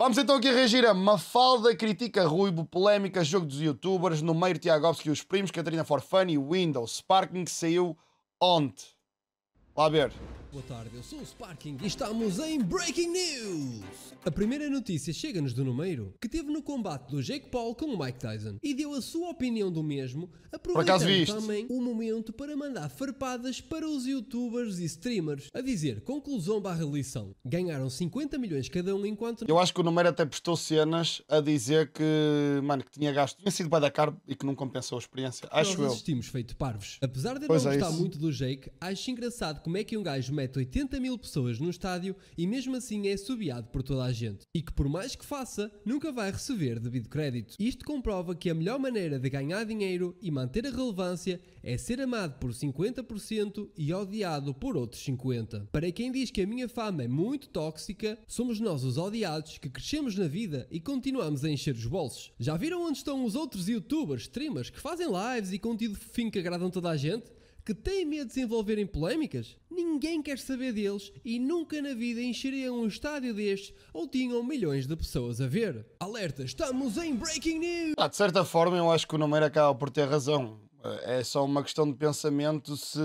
Vamos então aqui reagir a Mafalda critica Ruibo, polémica, jogo dos youtubers, no meio Tiagovski e os primos, Catarina Forfani, Windows, Sparking, que saiu ontem. Lá ver. Boa tarde, eu sou o Sparking e estamos em Breaking News! A primeira notícia chega-nos do Numeiro, que teve no combate do Jake Paul com o Mike Tyson e deu a sua opinião do mesmo, aproveitando também o momento para mandar farpadas para os youtubers e streamers, a dizer conclusão barra lição. Ganharam 50 milhões cada um enquanto... Eu acho que o Numeiro até postou cenas a dizer que, mano, que tinha gasto, tinha sido bem da e que não compensou a experiência, acho Nós eu. Nós feito parvos. Apesar de eu não é gostar isso. muito do Jake, acho engraçado como é que um gajo mete 80 mil pessoas no estádio e mesmo assim é subiado por toda a gente, e que por mais que faça, nunca vai receber devido crédito. Isto comprova que a melhor maneira de ganhar dinheiro e manter a relevância é ser amado por 50% e odiado por outros 50%. Para quem diz que a minha fama é muito tóxica, somos nós os odiados que crescemos na vida e continuamos a encher os bolsos. Já viram onde estão os outros youtubers, streamers que fazem lives e conteúdo fim que agradam toda a gente? que têm medo de se envolver em polémicas? Ninguém quer saber deles e nunca na vida encheriam um estádio destes ou tinham milhões de pessoas a ver. Alerta, estamos em Breaking News! Ah, de certa forma, eu acho que o nomeira acaba por ter razão. É só uma questão de pensamento se.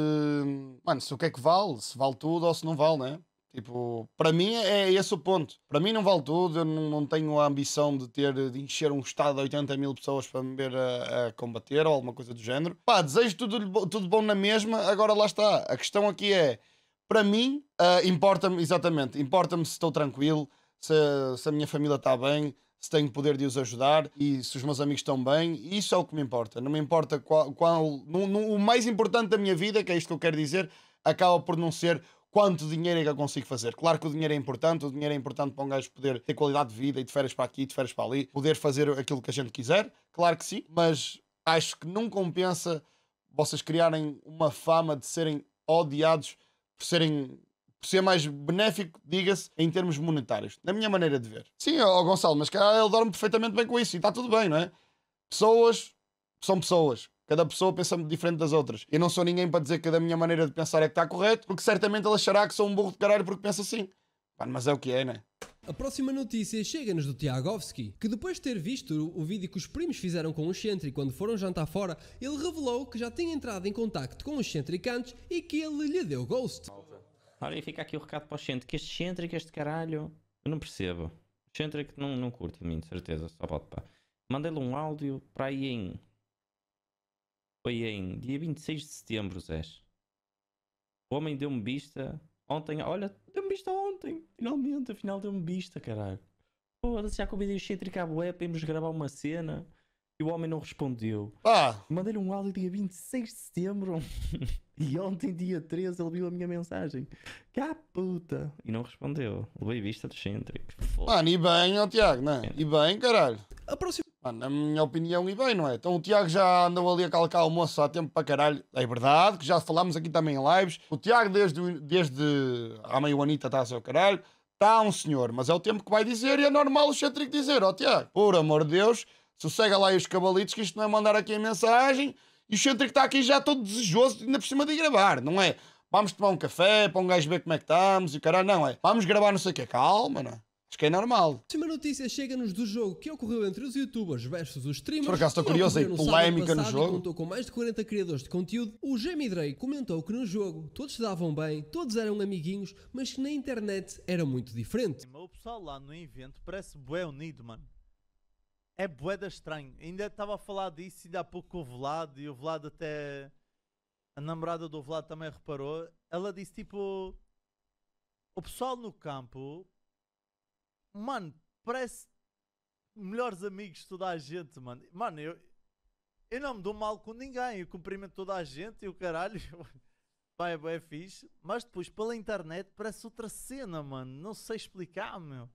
Mano, se o que é que vale? Se vale tudo ou se não vale, né? Tipo, para mim é, é esse o ponto. Para mim não vale tudo, eu não, não tenho a ambição de ter de encher um estado de 80 mil pessoas para me ver a, a, combater ou alguma coisa do género. Pá, desejo tudo, tudo bom na mesma, agora lá está. A questão aqui é, para mim, uh, importa-me, exatamente, importa-me se estou tranquilo, se, se a minha família está bem, se tenho poder de os ajudar e se os meus amigos estão bem, isso é o que me importa. Não me importa qual. qual no, no, o mais importante da minha vida, que é isto que eu quero dizer, acaba por não ser quanto dinheiro é que eu consigo fazer. Claro que o dinheiro é importante, o dinheiro é importante para um gajo poder ter qualidade de vida e de férias para aqui, de férias para ali, poder fazer aquilo que a gente quiser, claro que sim, mas acho que não compensa vocês criarem uma fama de serem odiados por serem por ser mais benéfico, diga-se, em termos monetários, na minha maneira de ver. Sim, ó Gonçalo, mas cara, ele dorme perfeitamente bem com isso e está tudo bem, não é? Pessoas são pessoas. Cada pessoa pensa diferente das outras. E não sou ninguém para dizer que da minha maneira de pensar é que está correto, porque certamente ele achará que sou um burro de caralho porque pensa assim. Mano, mas é o que é, né? A próxima notícia chega-nos do Tiagovski, que depois de ter visto o vídeo que os primos fizeram com o Xentri quando foram jantar fora, ele revelou que já tinha entrado em contacto com Xentri Cantos e que ele lhe deu ghost. Olha, e fica aqui o recado para o Xentri, que este Xentri, que este caralho, eu não percebo. Xentri que não, não curte de mim, de certeza, só pode pá. Mandei-lhe um áudio para aí em foi em dia 26 de setembro, Zé. O homem deu-me vista ontem. Olha, deu-me vista ontem. Finalmente, afinal deu-me vista, caralho. Foda-se, já convidei o Chetrick à bué para irmos gravar uma cena. E o homem não respondeu. Ah. Mandei-lhe um áudio dia 26 de setembro. e ontem, dia 13, ele viu a minha mensagem. a puta. E não respondeu. Levei vista do Centric. Mano, e bem, ó Tiago, né? E bem, caralho. A próxima na minha opinião, e bem, não é? Então o Tiago já andou ali a calcar o moço há tempo para caralho. É verdade, que já falámos aqui também em lives. O Tiago, desde, desde tá a meio anita, está a seu caralho. Está um senhor, mas é o tempo que vai dizer e é normal o Xatrico dizer: Ó oh, Tiago, por amor de Deus, sossega lá os cabalitos que isto não é mandar aqui a mensagem. E o Xatrico está aqui já todo desejoso, ainda por cima de gravar, não é? Vamos tomar um café para um gajo ver como é que estamos e caralho, não é? Vamos gravar não sei o que, calma, não é? Acho que é normal. A próxima notícia chega-nos do jogo que ocorreu entre os youtubers versus os streamers. Por acaso estou curioso aí, polémica no jogo. contou com mais de 40 criadores de conteúdo. O Jamie Drake comentou que no jogo todos se davam bem, todos eram amiguinhos, mas que na internet era muito diferente. O pessoal lá no evento parece bué unido, mano. É bué da estranho. Ainda estava a falar disso ainda há pouco com o Vlad e o Vlad até... A namorada do Vlad também reparou. Ela disse tipo... O pessoal no campo Mano, parece melhores amigos toda a gente, mano. Mano, eu, eu não me dou mal com ninguém. Eu cumprimento toda a gente e o caralho. pai é bem fixe. Mas depois, pela internet, parece outra cena, mano. Não sei explicar, meu.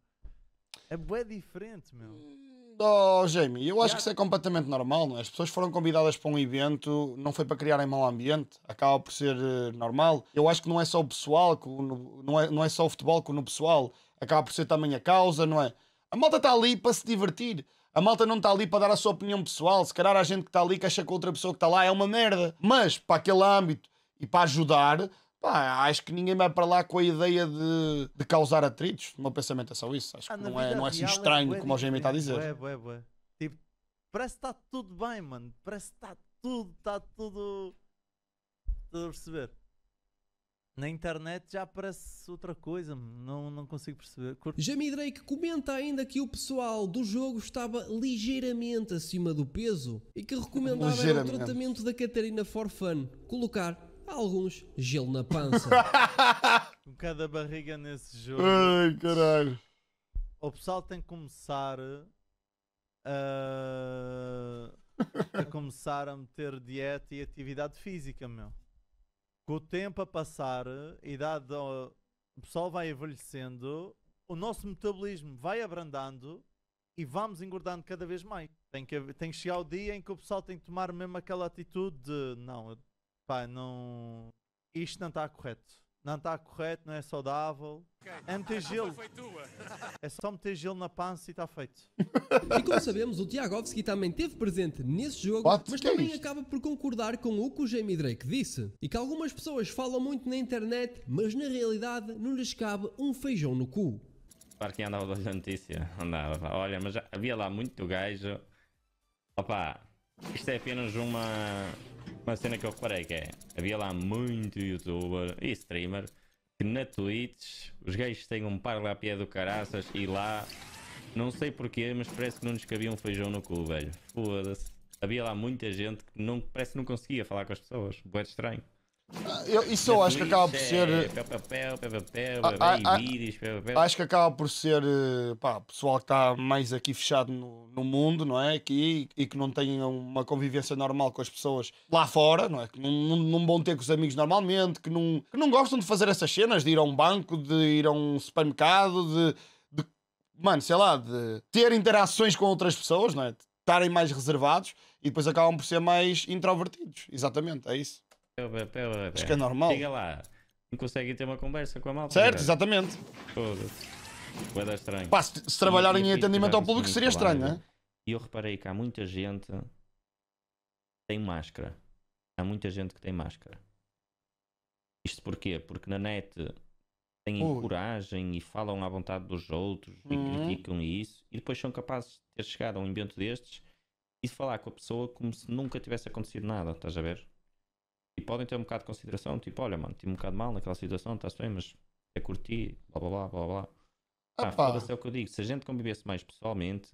É bué diferente, meu. Hum. Oh, Jamie, eu acho que isso é completamente normal, não é? As pessoas foram convidadas para um evento, não foi para criarem mau ambiente, acaba por ser uh, normal. Eu acho que não é só o pessoal, que o, não, é, não é só o futebol que o no pessoal, acaba por ser também a causa, não é? A malta está ali para se divertir. A malta não está ali para dar a sua opinião pessoal. Se calhar a gente que está ali que acha que outra pessoa que está lá é uma merda. Mas para aquele âmbito e para ajudar, Pá, acho que ninguém vai para lá com a ideia de, de causar atritos. O meu pensamento é só isso. Acho ah, que não, é, não é assim é estranho é como o GM está a dizer. Bué, bué, bué. Tipo, parece que está tudo bem, mano. Parece que está tudo, está tudo. Estás a perceber? Na internet já parece outra coisa, não, não consigo perceber. Curto. Jamie Drake comenta ainda que o pessoal do jogo estava ligeiramente acima do peso e que recomendava o tratamento da Catarina For Fun, colocar alguns gelo na pança. um bocado da barriga nesse jogo. Ai, caralho. O pessoal tem que começar a, ah, a começar a meter dieta e atividade física, meu. Com o tempo a passar, e idade o pessoal vai envelhecendo, o nosso metabolismo vai abrandando e vamos engordando cada vez mais. Tem que, tem que chegar o dia em que o pessoal tem que tomar mesmo aquela atitude de não, eu pá, não. Isto não está correto. Não está correto, não é saudável. Okay. É meter gelo. É só meter gelo na pança e está feito. E como sabemos, o Tiagovski também esteve presente nesse jogo, What? mas que é também é acaba por concordar com o que o Jamie Drake disse. E que algumas pessoas falam muito na internet, mas na realidade não lhes cabe um feijão no cu. Claro que andava da notícia, andava. Olha, mas havia lá muito gajo. Opa, isto é apenas uma uma cena que eu reparei que é, havia lá muito youtuber e streamer que na Twitch os gays têm um par lá pé do caraças e lá não sei porquê, mas parece que não nos cabia um feijão no cu, velho. Foda-se. Havia lá muita gente que não, parece que não conseguia falar com as pessoas. Boa estranho. Eu, isso eu acho que acaba por ser. Acho que acaba por ser. Eh, pá, pessoal que está mais aqui fechado no, no mundo, não é? Aqui, e que não tem uma convivência normal com as pessoas lá fora, não é? Que não, não, vão ter com os amigos normalmente, que não, que não gostam de fazer essas cenas, de ir a um banco, de ir a um supermercado, de. de mano, sei lá, de ter interações com outras pessoas, não é? De estarem mais reservados e depois acabam por ser mais introvertidos. Exatamente, é isso pera, pera, pera. Acho que é normal. lá. Não conseguem ter uma conversa com a malta. Certo, cara. exatamente. Foda-se. dar estranho. Pá, se, se trabalharem em assim, atendimento ao público seria estranho, não é? E eu reparei que há muita gente que tem máscara. Há muita gente que tem máscara. Isto porquê? Porque na net têm Ui. coragem e falam à vontade dos outros uhum. e criticam isso e depois são capazes de ter chegado a um ambiente destes e de falar com a pessoa como se nunca tivesse acontecido nada, estás a ver? e podem ter um bocado de consideração, tipo, olha, mano, tive um bocado mal naquela situação, está bem, mas é curti, blá blá blá blá blá. Ah, foda-se é o que eu digo. Se a gente convivesse mais pessoalmente,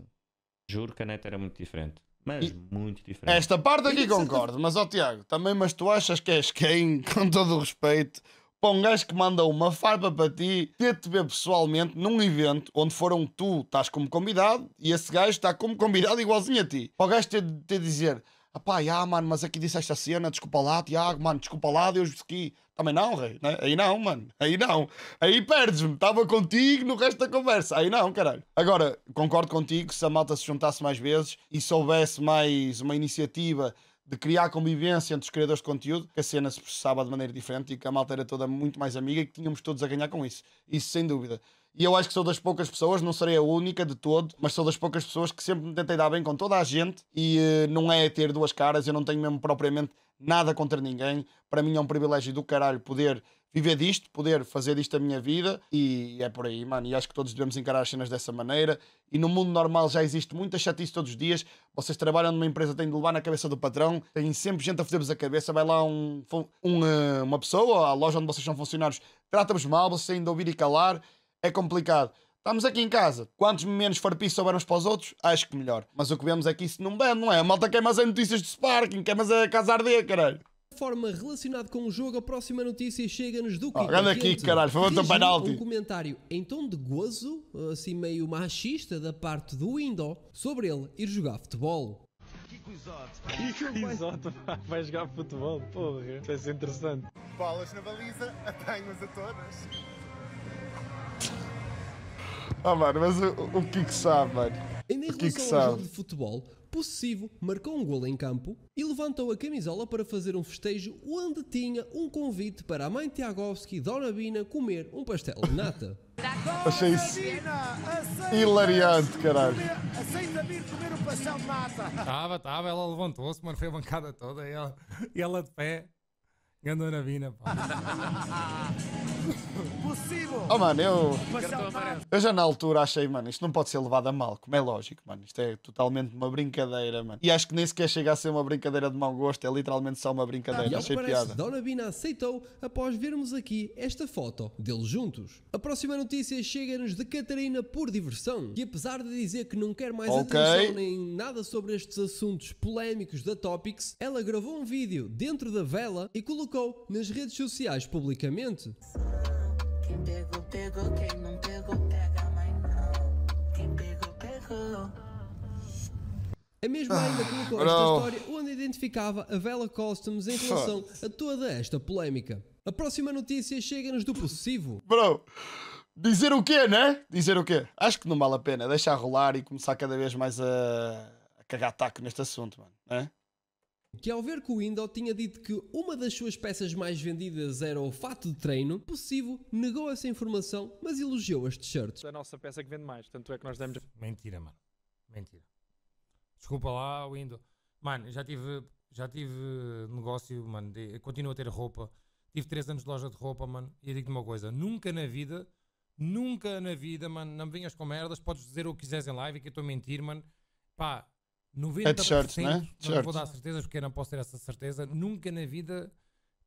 juro que a neta era muito diferente. Mas e... muito diferente. Esta parte aqui concordo, mas ó oh, Tiago, também, mas tu achas que és quem, com todo o respeito, para um gajo que manda uma farpa para ti, ter-te ver pessoalmente num evento onde foram tu, estás como convidado, e esse gajo está como convidado igualzinho a ti. Para o gajo ter de dizer Apá, já, mano, mas aqui disse esta cena, desculpa lá, Tiago, mano, desculpa lá, Deus aqui. Também não, rei, né? Aí não, mano, aí não. Aí perdes-me, estava contigo no resto da conversa. Aí não, caralho. Agora, concordo contigo, se a malta se juntasse mais vezes e soubesse mais uma iniciativa de criar convivência entre os criadores de conteúdo, que a cena se processava de maneira diferente e que a malta era toda muito mais amiga e que tínhamos todos a ganhar com isso. Isso sem dúvida. E eu acho que sou das poucas pessoas, não serei a única de todo, mas sou das poucas pessoas que sempre me tentei dar bem com toda a gente e uh, não é ter duas caras, eu não tenho mesmo propriamente nada contra ninguém. Para mim é um privilégio do caralho poder viver disto, poder fazer disto a minha vida e é por aí, mano. E acho que todos devemos encarar as cenas dessa maneira. E no mundo normal já existe muita chatice todos os dias. Vocês trabalham numa empresa, têm de levar na cabeça do patrão, têm sempre gente a foder-vos a cabeça. Vai lá um, um, eh, uma pessoa, a loja onde vocês são funcionários, trata-vos mal, vocês têm de ouvir e calar é complicado. Estamos aqui em casa. Quantos menos farpices soubermos para os outros, acho que melhor. Mas o que vemos é que isso não bebe, não é? A malta mais as notícias de Sparking, quer mais a eh, casar de caralho forma relacionada com o jogo, a próxima notícia chega-nos do oh, Kiko. Oh, olha aqui, caralho, foi outro penalti. Um comentário em tom de gozo, assim meio machista, da parte do Window, sobre ele ir jogar futebol. Kiko Isoto. Kiko Isoto vai jogar futebol, porra. Isso é interessante. Bolas na baliza, apanhos a todas. Ah, mano, mas o, o que é que sabe, mano? em é relação que que ao jogo de futebol, possessivo, marcou um gol em campo e levantou a camisola para fazer um festejo onde tinha um convite para a mãe Tiagovski e Dona Bina comer um pastel de nata. Achei isso hilariante, caralho. Aceita vir comer um pastel de nata. Estava, estava, ela levantou-se, mano, foi a bancada toda e ela, e ela de pé. Gandona Vina, pá. Possível! Oh, mano, eu. Eu já na altura achei, mano, isto não pode ser levado a mal, como é lógico, mano. Isto é totalmente uma brincadeira, mano. E acho que nem sequer chega a ser uma brincadeira de mau gosto, é literalmente só uma brincadeira. Ah, achei piada. Dona Vina aceitou após vermos aqui esta foto deles juntos. A próxima notícia chega-nos de Catarina por diversão, que apesar de dizer que não quer mais okay. atenção nem nada sobre estes assuntos polémicos da Topics, ela gravou um vídeo dentro da vela e colocou colocou nas redes sociais publicamente. Quem pegou, pegou, quem não pegou, pega mais não. Quem pegou, pegou. É ah, a mesma ainda colocou esta história onde identificava a Vela Costumes em relação a toda esta polémica. A próxima notícia chega-nos do possessivo. Bro, dizer o quê, né? Dizer o quê? Acho que não vale a pena deixar rolar e começar cada vez mais a, a cagar taco neste assunto, mano. Né? que ao ver que o Window tinha dito que uma das suas peças mais vendidas era o fato de treino, Possível negou essa informação, mas elogiou as t-shirts. A nossa peça é que vende mais, tanto é que nós demos... Mentira, mano. Mentira. Desculpa lá, Window. Mano, já tive, já tive negócio, mano, de, continuo a ter roupa. Tive 3 anos de loja de roupa, mano, e digo-te uma coisa, nunca na vida, nunca na vida, mano, não me vinhas com merdas, podes dizer o que quiseres em live, que eu estou a mentir, mano. Pá, 90%, é t-shirts, né? não é? vou dar certezas porque eu não posso ter essa certeza. Nunca na vida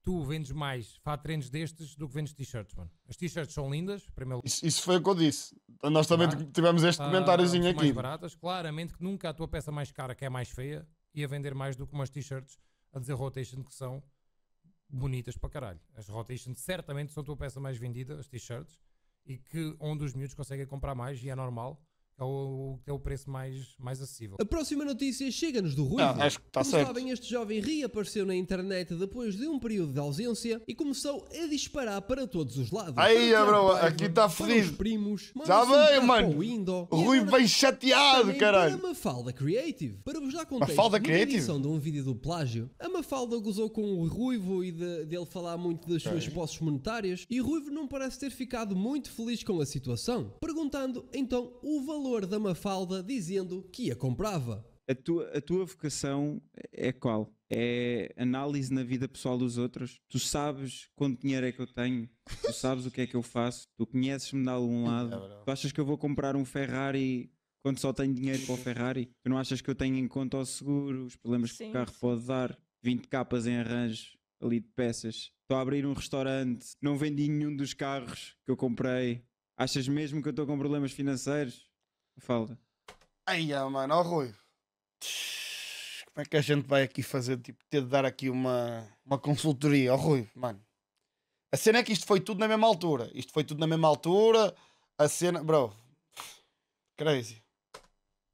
tu vendes mais fatrenos destes do que vendes t-shirts, mano. As t-shirts são lindas, primeiro isso, isso, foi o que eu disse. Nós também é? tivemos este ah, comentáriozinho aqui. mais baratas. Claramente que nunca a tua peça mais cara, que é mais feia, ia vender mais do que umas t-shirts a dizer rotation que são bonitas para caralho. As rotation certamente são a tua peça mais vendida, as t-shirts, e que onde os miúdos conseguem comprar mais e é normal é o, é o preço mais, mais acessível. A próxima notícia chega-nos do Ruivo. Não, acho que está Como certo. sabem, este jovem reapareceu na internet depois de um período de ausência e começou a disparar para todos os lados. Aí, bro, aqui está feliz. primos, Já veio, mano. Indo, o bem chateado, caralho. Para Mafalda Creative. Para vos dar contexto, Mafalda Creative? edição de um vídeo do plágio, a Mafalda gozou com o Ruivo e de, dele falar muito das suas posses monetárias e Ruivo não parece ter ficado muito feliz com a situação, perguntando então o valor da Mafalda dizendo que a comprava. A tua, a tua vocação é qual? É análise na vida pessoal dos outros? Tu sabes quanto dinheiro é que eu tenho? Tu sabes o que é que eu faço? Tu conheces-me de algum é lado? Tu achas que eu vou comprar um Ferrari quando só tenho dinheiro para o Ferrari? Tu não achas que eu tenho em conta o seguro, os problemas sim, que o carro sim. pode dar? 20 capas em arranjo ali de peças. Estou a abrir um restaurante, não vendi nenhum dos carros que eu comprei. Achas mesmo que eu estou com problemas financeiros? Falta. Ai, ah, mano, ó Rui. Como é que a gente vai aqui fazer, tipo, ter de dar aqui uma, uma consultoria? Ó Rui, mano. A cena é que isto foi tudo na mesma altura. Isto foi tudo na mesma altura. A cena. Bro. Crazy.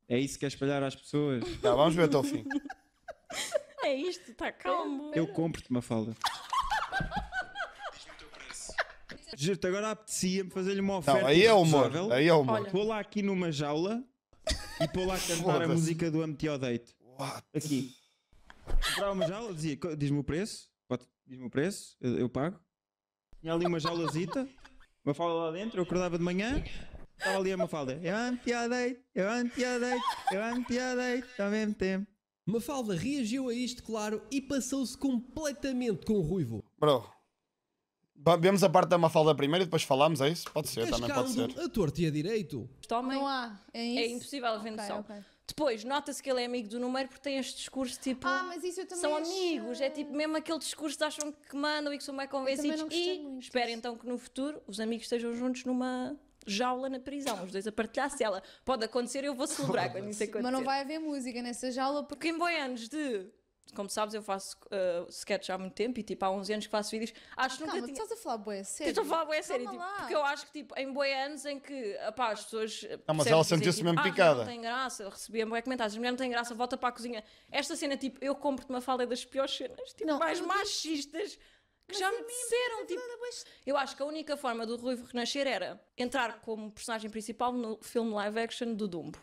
É isso que é espalhar às pessoas. Tá, vamos ver até o fim. É isto, tá calmo. Eu compro-te uma falda. Juro-te, agora apetecia-me fazer-lhe uma oferta. Não, aí é humor. Aí é humor. pô lá aqui numa jaula e pô lá cantar a música do amo deito. Aqui. Comprava uma jaula, dizia, diz-me o preço, diz-me o preço, eu, eu pago. Tinha ali uma jaulazita, uma fala lá dentro, eu acordava de manhã, estava ali a Mafalda. Eu amo deito, eu amo deito, eu amo ao mesmo tempo. Mafalda reagiu a isto, claro, e passou-se completamente com o Ruivo. Bro, Vemos a parte da Mafalda primeiro e depois falamos, é isso? Pode ser, também pode ser. A torta e a direito. Tomem. Não há. É, é impossível a noção. Okay, okay. Depois, nota-se que ele é amigo do número porque tem este discurso tipo. Ah, mas isso eu também. São acho... amigos, é tipo mesmo aquele discurso que acham que mandam e que são mais convencidos. E muito. espero então que no futuro os amigos estejam juntos numa jaula na prisão, os dois a partilhar se ela Pode acontecer, eu vou celebrar quando isso acontecer. Mas não vai haver música nessa jaula porque. Porque em boi anos de como sabes, eu faço uh, eh, sketch há muito tempo e tipo há 11 anos que faço vídeos. Acho ah, que ah, nunca calma, tinha. estás a falar boé sério? Estás a falar boé sério, tipo, porque eu acho que tipo, em boé anos em que apá, as pessoas. Ah, mas ela sentiu se tipo, ah, mesmo picada. Ah, não tem graça, recebia boé comentários, mulher não tem graça, volta para a cozinha. Esta cena, tipo, eu compro-te uma fala das piores cenas, tipo, não, mais machistas que mas já me disseram. tipo, eu acho que a única forma do Ruivo renascer era entrar como personagem principal no filme live action do Dumbo.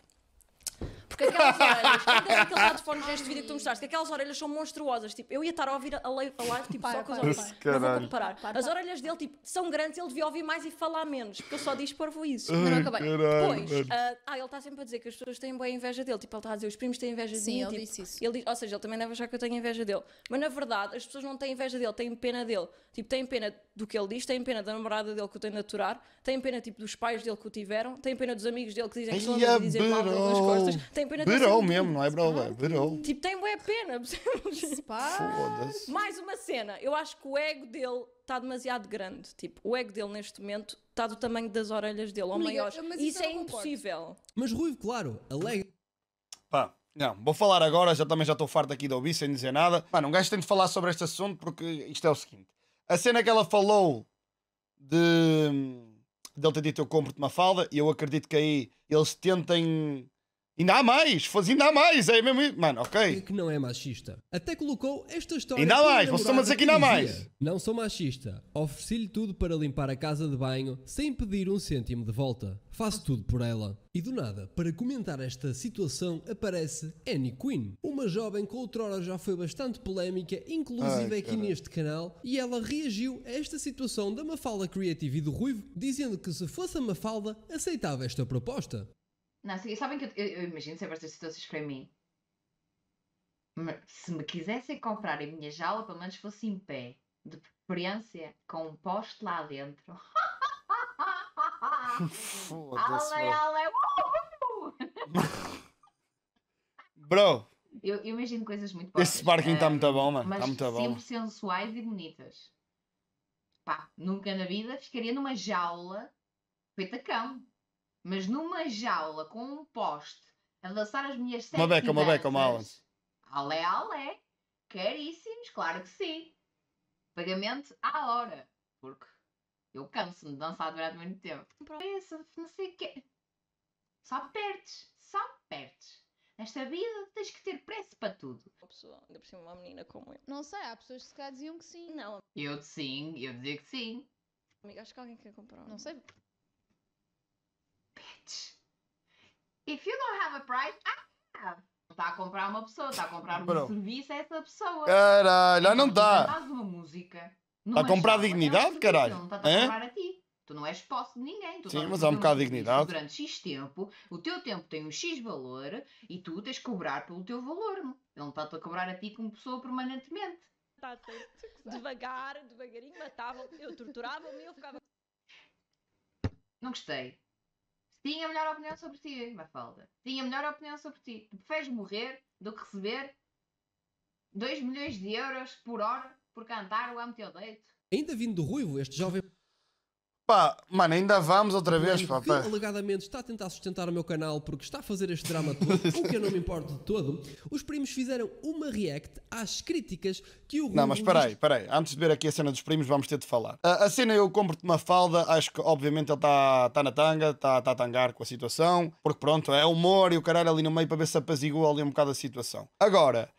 Porque aquelas orelhas, todas aquele lado de fora vídeo que tu mostraste, que aquelas orelhas são monstruosas. Tipo, eu ia estar a ouvir a live, a live tipo, para, só com as orelhas. Não Caralho. vou comparar. Para, para. As orelhas dele, tipo, são grandes, ele devia ouvir mais e falar menos, porque eu só disse parvo isso. Não, não acabei. Caralho, Depois, uh, ah, ele está sempre a dizer que as pessoas têm boa inveja dele. Tipo, ele está a dizer, os primos têm inveja dele. Sim, de mim. ele tipo, disse isso. Ele ou seja, ele também deve achar que eu tenho inveja dele. Mas na verdade, as pessoas não têm inveja dele, têm pena dele. Tipo, têm pena do que ele diz, têm pena da namorada dele que o tem de aturar, têm pena tipo, dos pais dele que o tiveram, têm pena dos amigos dele que dizem que estão a é dizer mal pelas costas, têm pena Berou mesmo, não é brother? É Berou. Tipo, tem bué pena, Foda-se. Mais uma cena, eu acho que o ego dele está demasiado grande. Tipo, o ego dele neste momento está do tamanho das orelhas dele, ou maior. Isso é impossível. Mas Ruivo, claro, alega. Pá, não, vou falar agora, já também já estou farto aqui de ouvir sem dizer nada. Mano, um gajo tem de falar sobre este assunto porque isto é o seguinte. A cena que ela falou de. ele ter dito eu compro-te uma falda, e eu acredito que aí eles tentem Ainda há mais, faz ainda há mais, é mesmo isso. Mano, ok. É que não é machista. Até colocou esta história. Ainda há mais, vocês estão a dizer que ainda há mais. Não sou machista. Ofereci-lhe tudo para limpar a casa de banho sem pedir um cêntimo de volta. Faço tudo por ela. E do nada, para comentar esta situação, aparece Annie Quinn, uma jovem que outrora já foi bastante polémica, inclusive Ai, aqui neste canal, e ela reagiu a esta situação da Mafalda Creative e do Ruivo, dizendo que se fosse a Mafalda, aceitava esta proposta. Não, sabem que eu, eu, eu imagino sempre estas situações para mim. Se me quisessem comprar a minha jaula, pelo menos fosse em pé, de preferência, com um poste lá dentro. ale, ale, uh! Bro! Eu, eu, imagino coisas muito boas. Esse parking está uh, muito ah, bom, mano. Está muito bom. Sempre sensuais e bonitas. Pá, nunca na vida ficaria numa jaula feita cão mas numa jaula com um poste a lançar as minhas sete Uma beca, uma beca, uma Alas. Alé, alé. Caríssimos, claro que sim. Pagamento à hora. Porque eu canso-me de dançar durante muito tempo. Preço, não sei o quê. Só perdes, só perdes. Nesta vida tens que ter preço para tudo. Uma pessoa, ainda por cima uma menina como eu. Não sei, há pessoas que se calhar diziam que sim. Não. Eu sim, eu dizia que sim. Amiga, acho que alguém quer comprar. Não sei, bright. If you don't have a bright, I have. Está a comprar uma pessoa, está a comprar um Pronto. serviço a essa pessoa. Caralho, ah, não está. Então, faz uma música. Está a comprar dignidade, é um serviço, caralho. Não está a comprar a ti. Tu não és posse de ninguém. Tu Sim, mas há um bocado de dignidade. Durante X tempo, o teu tempo tem um X valor e tu tens que cobrar pelo teu valor. Ele não está a cobrar a ti como pessoa permanentemente. Devagar, devagarinho, matavam, eu torturava-me e eu ficava. Não gostei. Tinha melhor opinião sobre ti, Mafalda. Tinha melhor opinião sobre ti. Tu preferes morrer do que receber 2 milhões de euros por hora por cantar o Amo Teu Deito? Ainda vindo do Ruivo, este jovem Pá, mano, ainda vamos outra vez, mano, pá, que, pá. alegadamente está a tentar sustentar o meu canal porque está a fazer este drama todo, o que eu não me importo de todo. Os primos fizeram uma react às críticas que o Rui Não, mas peraí, peraí. Antes de ver aqui a cena dos primos, vamos ter de falar. A, a cena eu compro-te uma falda, acho que obviamente ele está tá na tanga, está tá a tangar com a situação, porque pronto, é humor e o caralho ali no meio para ver se apazigua ali um bocado a situação. Agora,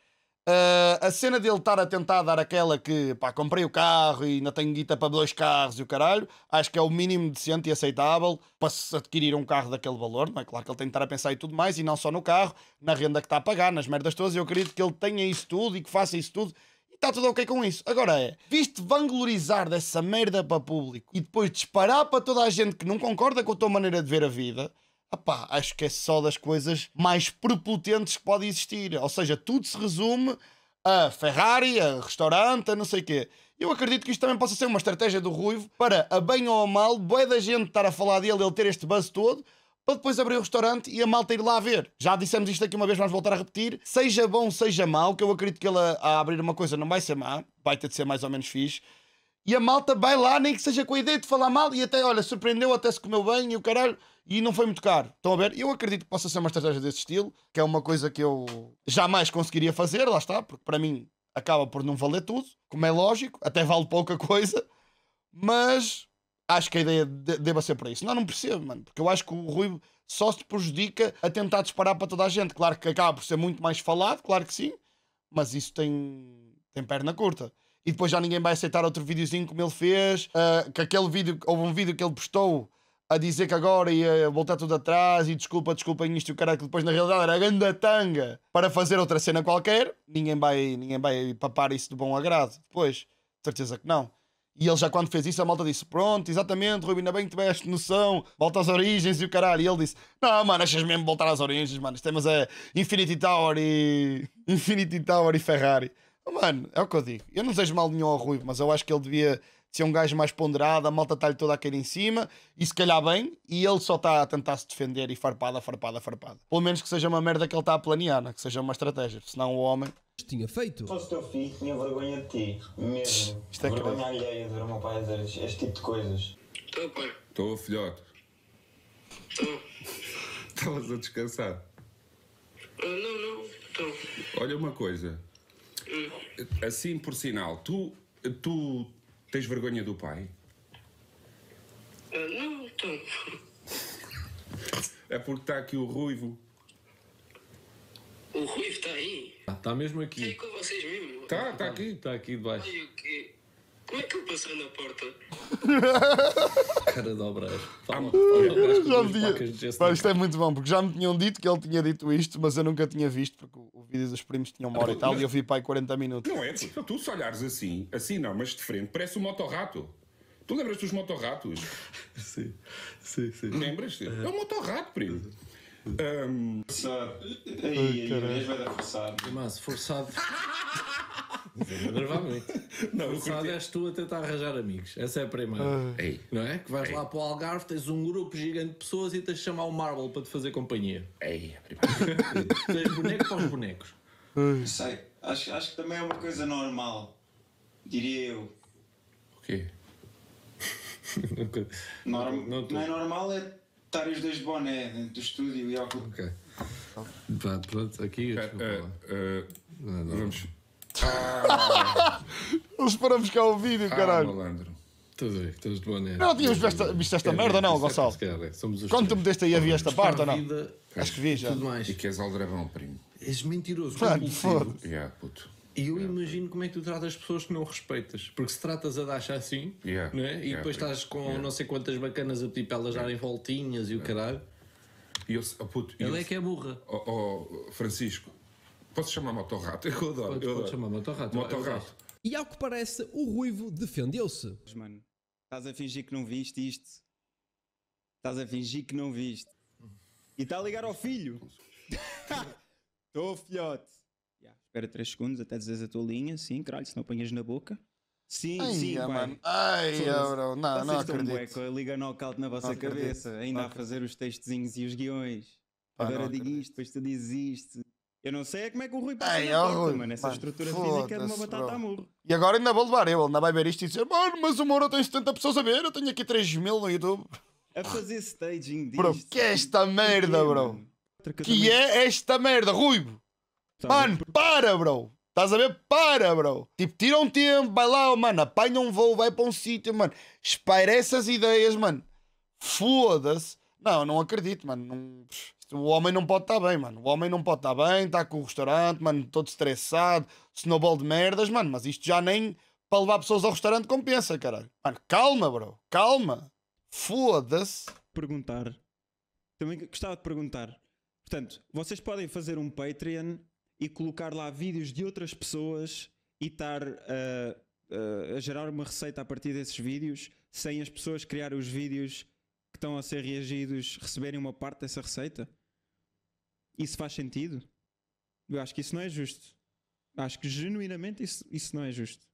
Uh, a cena dele estar a tentar dar aquela que pá, comprei o carro e ainda tenho guita para dois carros e o caralho, acho que é o mínimo decente e aceitável para se adquirir um carro daquele valor, não é? Claro que ele tem de estar a pensar em tudo mais e não só no carro, na renda que está a pagar, nas merdas todas. Eu acredito que ele tenha isso tudo e que faça isso tudo e está tudo ok com isso. Agora é, viste vanglorizar dessa merda para público e depois disparar para toda a gente que não concorda com a tua maneira de ver a vida Epá, acho que é só das coisas mais prepotentes que pode existir. Ou seja, tudo se resume a Ferrari, a restaurante, a não sei o quê. Eu acredito que isto também possa ser uma estratégia do Ruivo para, a bem ou a mal, boa da gente estar a falar dele, ele ter este buzz todo, para depois abrir o restaurante e a malta ir lá ver. Já dissemos isto aqui uma vez, vamos voltar a repetir. Seja bom, seja mau, que eu acredito que ele a, a abrir uma coisa não vai ser má, vai ter de ser mais ou menos fixe e a malta vai lá, nem que seja com a ideia de falar mal, e até, olha, surpreendeu, até se comeu bem e o caralho, e não foi muito caro. Estão a ver? Eu acredito que possa ser uma estratégia desse estilo, que é uma coisa que eu jamais conseguiria fazer, lá está, porque para mim acaba por não valer tudo, como é lógico, até vale pouca coisa, mas acho que a ideia de, deva ser para isso. Não, não percebo, mano, porque eu acho que o Rui só se prejudica a tentar disparar para toda a gente. Claro que acaba por ser muito mais falado, claro que sim, mas isso tem, tem perna curta e depois já ninguém vai aceitar outro videozinho como ele fez. Uh, que aquele vídeo, houve um vídeo que ele postou a dizer que agora ia voltar tudo atrás e desculpa, desculpa isto e o cara que depois na realidade era a ganda tanga para fazer outra cena qualquer, ninguém vai, ninguém vai papar isso de bom agrado. Depois, certeza que não. E ele já quando fez isso, a malta disse: Pronto, exatamente, Rui, ainda bem que tiveste noção, volta às origens e o caralho. E ele disse: Não, mano, achas mesmo voltar às origens, mano, temos é, a é Infinity Tower e. Infinity Tower e Ferrari. Mano, é o que eu digo. Eu não desejo mal nenhum ao Rui, mas eu acho que ele devia ser um gajo mais ponderado, a malta está-lhe toda a cair em cima, e se calhar bem, e ele só está a tentar se defender e farpada, farpada, farpada. Pelo menos que seja uma merda que ele está a planear, né? que seja uma estratégia, senão o homem... Tinha feito. Se fosse teu filho, tinha vergonha de ti, mesmo. Isto é vergonha creio. alheia de ver o meu pai a dizer este tipo de coisas. Estou, pai. Estou, filhote. Estou. Então. Estavas a descansar. Uh, não, não, estou. Olha uma coisa. Uhum. Assim, por sinal, tu, tu tens vergonha do pai? Não, estou. É porque está aqui o Ruivo. O Ruivo está aí? Está tá mesmo aqui. Está com vocês mesmo? Está, está aqui. Está aqui debaixo. Ai, o quê? Como é que ele passou na porta? Cara de obreiro. já me tinha... Pá, isto é muito bom, porque já me tinham dito que ele tinha dito isto, mas eu nunca tinha visto, porque o, o vídeo dos primos tinha uma hora e tal, e eu é vi pai 40 minutos. Não é, tipo, tu se olhares assim, assim não, mas de frente, parece um motorrato. Tu lembras dos motorratos? sim, sim, sim. Lembras-te? É. é um motorrato, primo. Um... Forçado. aí, aí, aí, aí, aí, aí, aí, forçado. Mas eu não, curti... és tu a tentar arranjar amigos. Essa é a primeira. Ah. Ei. Não é? Que vais Ei. lá para o Algarve, tens um grupo gigante de pessoas e tens de chamar o Marvel para te fazer companhia. Ei, a tens bonecos para os bonecos. Não sei. Acho, acho que também é uma coisa normal. Diria eu. O quê? Norm... Não, não, é normal é estar os dois de boné do estúdio e ao Ok. Pronto, pronto, aqui. Uh, uh, uh, vamos. Eles ah. foram buscar o vídeo, ah, caralho. malandro. Estás a ver, estás de boa neta. Não tínhamos visto, visto esta merda, não, Gonçalo? Quando tu me deste aí, a ver esta parte ou não? Acho que vi já. Tudo mais. E que és aldrabão, primo. És mentiroso. foda-se. Yeah, puto. E eu imagino como é que tu tratas as pessoas que não respeitas. Porque se tratas a Dasha assim, yeah, é? e yeah, depois estás com yeah. não sei quantas bacanas a tipo para elas darem voltinhas e o caralho. E eu, oh puto, eu, é que é burra. Oh, oh, Francisco, Posso chamar Motorrato? Eu adoro. Podes, pode chamar Motorrato. Motorrato. E ao que parece, o Ruivo defendeu-se. Mano, estás a fingir que não viste isto. Estás a fingir que não viste. E está a ligar ao filho. Estou filhote. Yeah. Espera 3 segundos até dizeres a tua linha. Sim, caralho, se não apanhas na boca. Sim, Ai, sim, pai. Mano. Ai, bro. não, Vocês não acredito. Um liga knockout na vossa cabeça, ainda não a fazer os textezinhos e os guiões. Pá, Agora digo isto, depois tu dizes isto. Eu não sei é como é que o Rui passa Ei, na porta, Rui, mano. Essa mano, estrutura física é de uma batata a murro. E agora ainda vou levar ele, ainda vai ver isto e dizer Mano, mas o hora tem 70 pessoas a ver, eu tenho aqui 3 mil no YouTube. A fazer staging disto. Bro, que é esta merda, que bro? Que, que é esta merda, Rui? Mano, para, bro! Estás a ver? Para, bro! Tipo, tira um tempo, vai lá, mano, apanha um voo, vai para um sítio, mano. Espere essas ideias, mano. Foda-se. Não, não acredito, mano. Não o homem não pode estar bem, mano. O homem não pode estar bem, está com o restaurante, mano, todo estressado, snowball de merdas, mano. Mas isto já nem para levar pessoas ao restaurante compensa, caralho. Mano, calma, bro, calma. Foda-se. Perguntar. Também gostava de perguntar. Portanto, vocês podem fazer um Patreon e colocar lá vídeos de outras pessoas e estar ah, ah, a gerar uma receita a partir desses vídeos sem as pessoas criarem os vídeos que estão a ser reagidos receberem uma parte dessa receita? Isso faz sentido? Eu acho que isso não é justo. Acho que genuinamente isso, isso não é justo.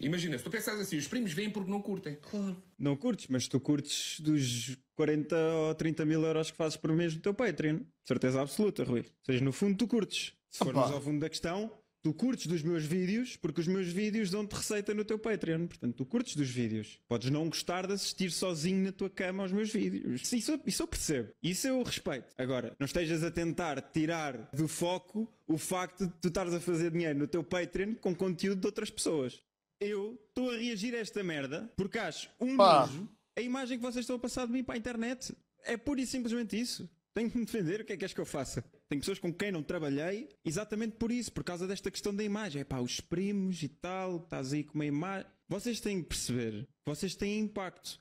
Imagina, se tu pensares assim, os primos vêm porque não curtem. Claro. Não curtes, mas tu curtes dos 40 ou 30 mil euros que fazes por mês no teu Patreon. Certeza absoluta, Rui. Ou seja, no fundo tu curtes. Se formos Opa. ao fundo da questão, tu curtes dos meus vídeos, porque os meus vídeos dão-te receita no teu Patreon. Portanto, tu curtes dos vídeos. Podes não gostar de assistir sozinho na tua cama aos meus vídeos. Sim, isso, isso eu percebo. Isso eu respeito. Agora, não estejas a tentar tirar do foco o facto de tu estares a fazer dinheiro no teu Patreon com conteúdo de outras pessoas. Eu estou a reagir a esta merda porque acho um Pá. nojo a imagem que vocês estão a passar de mim para a internet. É pura e simplesmente isso. Tenho que me defender. O que é que és que eu faça? Tenho pessoas com quem não trabalhei exatamente por isso, por causa desta questão da imagem. É pá, os primos e tal, estás aí com uma imagem. Vocês têm que perceber, vocês têm impacto.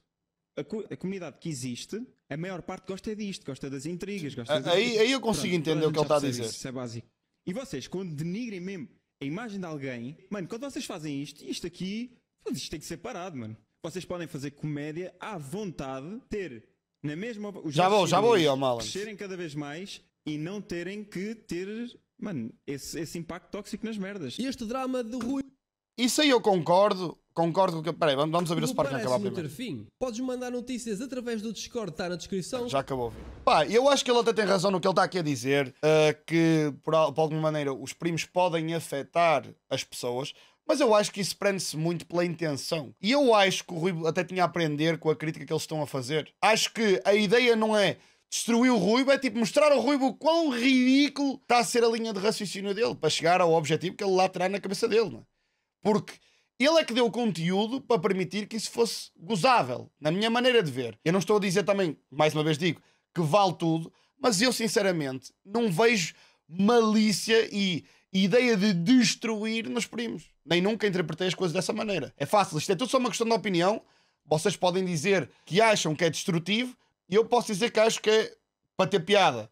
A, co a, comunidade que existe, a maior parte gosta disto, gosta das intrigas. Gosta aí, das... aí eu consigo Pronto, entender o que ele está a dizer. Isso, isso é básico. E vocês, quando denigrem mesmo a imagem de alguém, mano, quando vocês fazem isto, isto aqui, isto tem que ser parado, mano. Vocês podem fazer comédia à vontade, ter na mesma. já vou, já vou aí, ó Malas. Crescerem cada vez mais e não terem que ter, mano, esse, esse impacto tóxico nas merdas. E este drama de Rui. Isso aí eu concordo. Concordo com o que. Peraí, vamos abrir o Spark para acabar primeiro. fim. Podes mandar notícias através do Discord, está na descrição. Já acabou, Pá, eu acho que ele até tem razão no que ele está aqui a dizer, uh, que por, por alguma maneira os primos podem afetar as pessoas. Mas eu acho que isso prende-se muito pela intenção. E eu acho que o Rui até tinha a aprender com a crítica que eles estão a fazer. Acho que a ideia não é destruiu o Ruivo é tipo mostrar ao Ruivo o quão ridículo está a ser a linha de raciocínio dele para chegar ao objetivo que ele lá terá na cabeça dele. Não é? Porque ele é que deu o conteúdo para permitir que isso fosse gozável, na minha maneira de ver. Eu não estou a dizer também, mais uma vez digo, que vale tudo, mas eu sinceramente não vejo malícia e ideia de destruir nos primos. Nem nunca interpretei as coisas dessa maneira. É fácil, isto é tudo só uma questão de opinião. Vocês podem dizer que acham que é destrutivo, e eu posso dizer que acho que é para ter piada.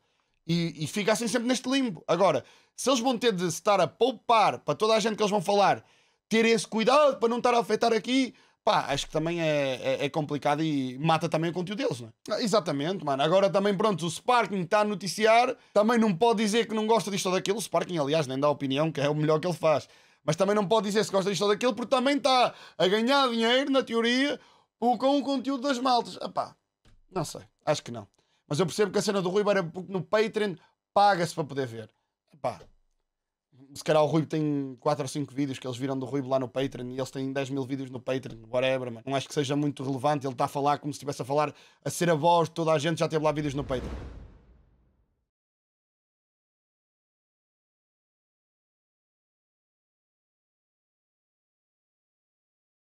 E, e fica assim sempre neste limbo. Agora, se eles vão ter de estar a poupar para toda a gente que eles vão falar, ter esse cuidado para não estar a afetar aqui, pá, acho que também é, é, é, complicado e mata também o conteúdo deles, não é? Ah, exatamente, mano. Agora também, pronto, o Sparking está a noticiar, também não pode dizer que não gosta disto ou daquilo. O Sparking, aliás, nem dá opinião, que é o melhor que ele faz. Mas também não pode dizer se gosta disto ou daquilo, porque também está a ganhar dinheiro, na teoria, com o conteúdo das maltas. Epá, ah, não sei, acho que não. Mas eu percebo que a cena do Rui era porque no Patreon paga-se para poder ver. Epá, se calhar o Rui tem 4 ou 5 vídeos que eles viram do Rui lá no Patreon e eles têm 10 mil vídeos no Patreon, whatever, mano. Não acho que seja muito relevante. Ele está a falar como se estivesse a falar a ser a voz de toda a gente já teve lá vídeos no Patreon.